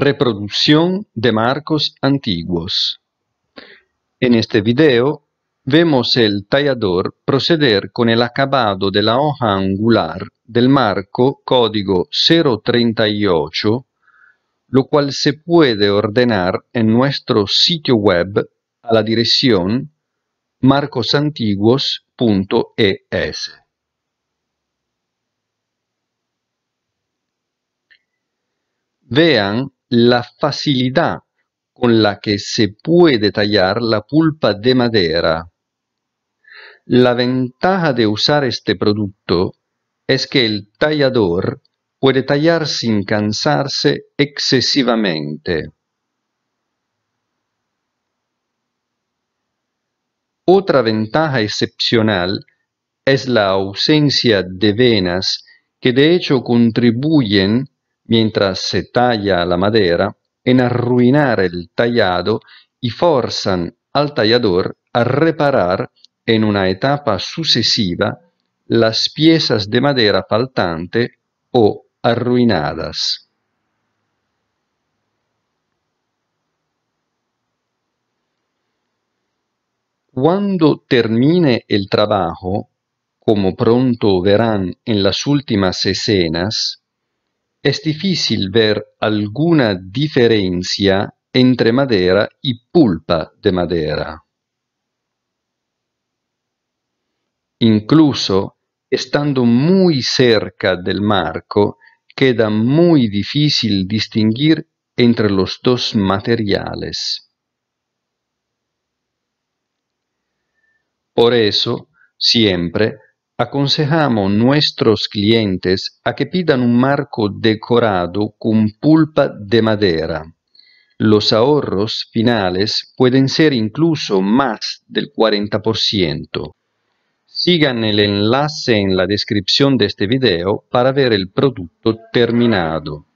Reproducción de marcos antiguos. En este video vemos el tallador proceder con el acabado de la hoja angular del marco código 038, lo cual se puede ordenar en nuestro sitio web a la dirección marcosantiguos.es. Vean la facilidad con la que se puede tallar la pulpa de madera. La ventaja de usar este producto es que el tallador puede tallar sin cansarse excesivamente. Otra ventaja excepcional es la ausencia de venas que de hecho contribuyen mientras se talla la madera, en arruinar el tallado y forzan al tallador a reparar en una etapa sucesiva las piezas de madera faltante o arruinadas. Cuando termine el trabajo, como pronto verán en las últimas escenas, es difícil ver alguna diferencia entre madera y pulpa de madera. Incluso estando muy cerca del marco, queda muy difícil distinguir entre los dos materiales. Por eso, siempre Aconsejamos nuestros clientes a que pidan un marco decorado con pulpa de madera. Los ahorros finales pueden ser incluso más del 40%. Sigan el enlace en la descripción de este video para ver el producto terminado.